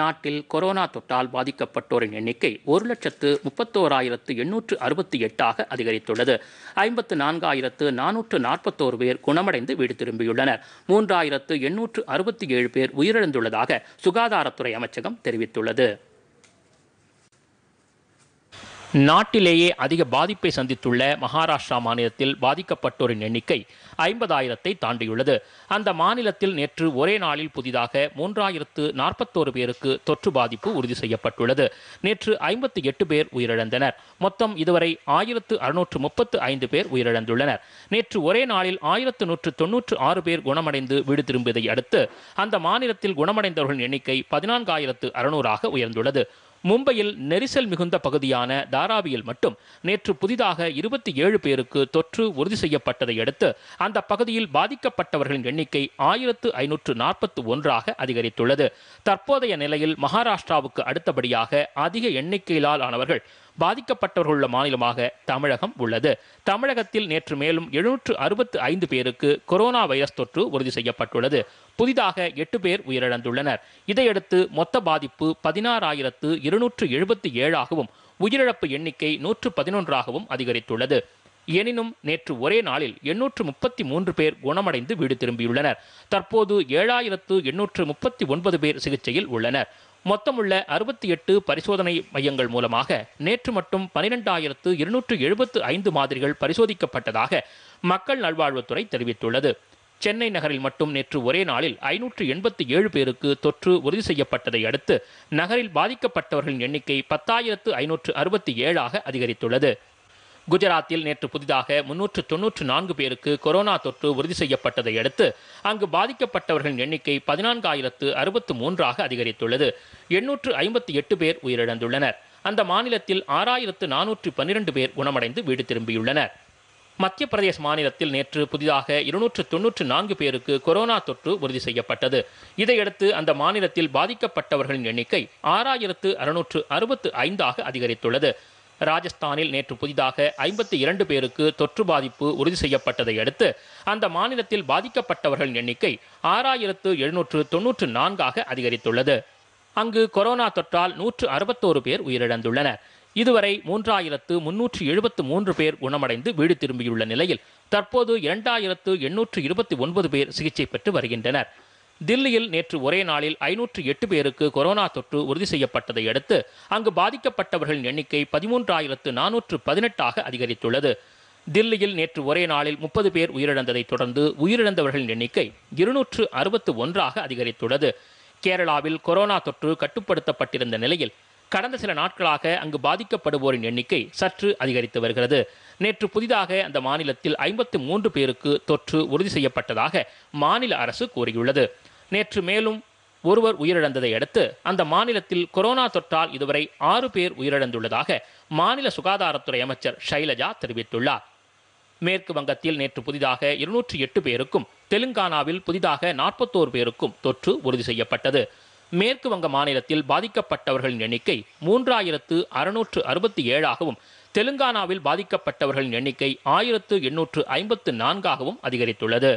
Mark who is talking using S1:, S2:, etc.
S1: நாட்டில் கொரோனா தொற்றால் பாதிக்கப்பட்டோரின் எண்ணிக்கை ஒரு லட்சத்து முப்பத்தோராயிரத்து எண்ணூற்று அறுபத்தி எட்டாக அதிகரித்துள்ளது ஐம்பத்து நான்காயிரத்து நானூற்று நாற்பத்தோரு பேர் குணமடைந்து வீடு திரும்பியுள்ளனர் மூன்றாயிரத்து எண்ணூற்று அறுபத்தி ஏழு பேர் உயிரிழந்துள்ளதாக சுகாதாரத்துறை அமைச்சகம் தெரிவித்துள்ளது நாட்டிலேயே அதிக பாதிப்பை சந்தித்துள்ள மகாராஷ்டிரா மாநிலத்தில் பாதிக்கப்பட்டோரின் எண்ணிக்கை ஐம்பதாயிரத்தை தாண்டியுள்ளது அந்த மாநிலத்தில் நேற்று ஒரே நாளில் புதிதாக மூன்றாயிரத்து நாற்பத்தோரு பேருக்கு தொற்று பாதிப்பு உறுதி செய்யப்பட்டுள்ளது நேற்று ஐம்பத்தி எட்டு பேர் உயிரிழந்தனர் மொத்தம் இதுவரை ஆயிரத்து அறுநூற்று முப்பத்து ஐந்து பேர் உயிரிழந்துள்ளனர் நேற்று ஒரே நாளில் ஆயிரத்து நூற்று தொன்னூற்று ஆறு பேர் குணமடைந்து வீடு திரும்பியதை அடுத்து அந்த மாநிலத்தில் குணமடைந்தவர்களின் எண்ணிக்கை பதினான்காயிரத்து அறுநூறாக உயர்ந்துள்ளது மும்பையில் நெரிசல் மிகுந்த பகுதியான தாராவியில் மட்டும் நேற்று புதிதாக இருபத்தி ஏழு பேருக்கு தொற்று உறுதி செய்யப்பட்டதை அடுத்து அந்த பகுதியில் பாதிக்கப்பட்டவர்களின் எண்ணிக்கை ஆயிரத்து ஐநூற்று நாற்பத்தி ஒன்றாக அதிகரித்துள்ளது தற்போதைய நிலையில் மகாராஷ்டிராவுக்கு அடுத்தபடியாக அதிக எண்ணிக்கையிலால் ஆனவர்கள் பாதிக்கப்பட்டவர்களுள்ள மாநிலமாக தமிழகம் உள்ளது தமிழகத்தில் நேற்று மேலும் எழுநூற்று அறுபத்து ஐந்து பேருக்கு கொரோனா வைரஸ் தொற்று உறுதி செய்யப்பட்டுள்ளது புதிதாக எட்டு பேர் உயிரிழந்துள்ளனர் இதையடுத்து மொத்த பாதிப்பு பதினாறாயிரத்து இருநூற்று எழுபத்தி ஏழாகவும் உயிரிழப்பு எண்ணிக்கை நூற்று பதினொன்றாகவும் அதிகரித்துள்ளது எனினும் நேற்று ஒரே நாளில் எண்ணூற்று முப்பத்தி மூன்று பேர் குணமடைந்து வீடு திரும்பியுள்ளனர் தற்போது ஏழாயிரத்து எண்ணூற்று முப்பத்தி ஒன்பது பேர் சிகிச்சையில் உள்ளனர் மொத்தமுள்ள அறுபத்தி எட்டு பரிசோதனை மையங்கள் மூலமாக நேற்று மட்டும் பனிரெண்டாயிரத்து இருநூற்று எழுபத்து ஐந்து மாதிரிகள் பரிசோதிக்கப்பட்டதாக மக்கள் நல்வாழ்வுத்துறை தெரிவித்துள்ளது சென்னை நகரில் மட்டும் நேற்று ஒரே நாளில் ஐநூற்று எண்பத்தி ஏழு பேருக்கு தொற்று உறுதி செய்யப்பட்டதை அடுத்து நகரில் பாதிக்கப்பட்டவர்களின் எண்ணிக்கை பத்தாயிரத்து ஐநூற்று அறுபத்தி ஏழாக அதிகரித்துள்ளது குஜராத்தில் நேற்று புதிதாக முன்னூற்று தொன்னூற்று நான்கு பேருக்கு கொரோனா தொற்று உறுதி செய்யப்பட்டதை அடுத்து அங்கு பாதிக்கப்பட்டவர்களின் எண்ணிக்கை பதினான்காயிரத்து அறுபத்து மூன்றாக அதிகரித்துள்ளது எண்ணூற்று ஐம்பத்தி எட்டு பேர் உயிரிழந்துள்ளனர் அந்த மாநிலத்தில் ஆறாயிரத்து நானூற்று பன்னிரண்டு பேர் குணமடைந்து வீடு திரும்பியுள்ளனர் மத்திய பிரதேச மாநிலத்தில் நேற்று புதிதாக இருநூற்று தொன்னூற்று நான்கு பேருக்கு கொரோனா தொற்று உறுதி செய்யப்பட்டது இதையடுத்து அந்த மாநிலத்தில் பாதிக்கப்பட்டவர்களின் எண்ணிக்கை ஆறாயிரத்து அறுநூற்று அறுபத்து ஐந்தாக அதிகரித்துள்ளது ராஜஸ்தானில் நேற்று புதிதாக ஐம்பத்தி இரண்டு பேருக்கு தொற்று பாதிப்பு உறுதி செய்யப்பட்டதை அடுத்து அந்த மாநிலத்தில் பாதிக்கப்பட்டவர்கள் எண்ணிக்கை ஆறாயிரத்து எழுநூற்று தொன்னூற்று நான்காக அதிகரித்துள்ளது அங்கு கொரோனா தொற்றால் நூற்று அறுபத்தோரு பேர் உயிரிழந்துள்ளனர் இதுவரை மூன்றாயிரத்து முன்னூற்று எழுபத்து மூன்று பேர் குணமடைந்து வீடு திரும்பியுள்ள நிலையில் தற்போது இரண்டாயிரத்து எண்ணூற்று இருபத்தி ஒன்பது பேர் சிகிச்சை பெற்று வருகின்றனர் தில்லியில் நேற்று ஒரே நாளில் ஐநூற்று எட்டு பேருக்கு கொரோனா தொற்று உறுதி செய்யப்பட்டதை அடுத்து அங்கு பாதிக்கப்பட்டவர்களின் எண்ணிக்கை பதிமூன்றாயிரத்து நானூற்று பதினெட்டாக அதிகரித்துள்ளது தில்லியில் நேற்று ஒரே நாளில் முப்பது பேர் உயிரிழந்ததை தொடர்ந்து உயிரிழந்தவர்களின் எண்ணிக்கை இருநூற்று அறுபத்து ஒன்றாக அதிகரித்துள்ளது கேரளாவில் கொரோனா தொற்று கட்டுப்படுத்தப்பட்டிருந்த நிலையில் கடந்த சில நாட்களாக அங்கு பாதிக்கப்படுவோரின் எண்ணிக்கை சற்று அதிகரித்து வருகிறது நேற்று புதிதாக அந்த மாநிலத்தில் ஐம்பத்து மூன்று பேருக்கு தொற்று உறுதி செய்யப்பட்டதாக மாநில அரசு கூறியுள்ளது நேற்று மேலும் ஒருவர் உயிரிழந்ததை அடுத்து அந்த மாநிலத்தில் கொரோனா தொற்றால் இதுவரை ஆறு பேர் உயிரிழந்துள்ளதாக மாநில சுகாதாரத்துறை அமைச்சர் ஷைலஜா தெரிவித்துள்ளார் மேற்கு வங்கத்தில் நேற்று புதிதாக இருநூற்றி எட்டு பேருக்கும் தெலுங்கானாவில் புதிதாக நாற்பத்தோரு பேருக்கும் தொற்று உறுதி செய்யப்பட்டது மேற்கு வங்க மாநிலத்தில் பாதிக்கப்பட்டவர்களின் எண்ணிக்கை மூன்றாயிரத்து அறுநூற்று அறுபத்தி ஏழாகவும் தெலுங்கானாவில் பாதிக்கப்பட்டவர்களின் எண்ணிக்கை ஆயிரத்து எண்ணூற்று ஐம்பத்து நான்காகவும் அதிகரித்துள்ளது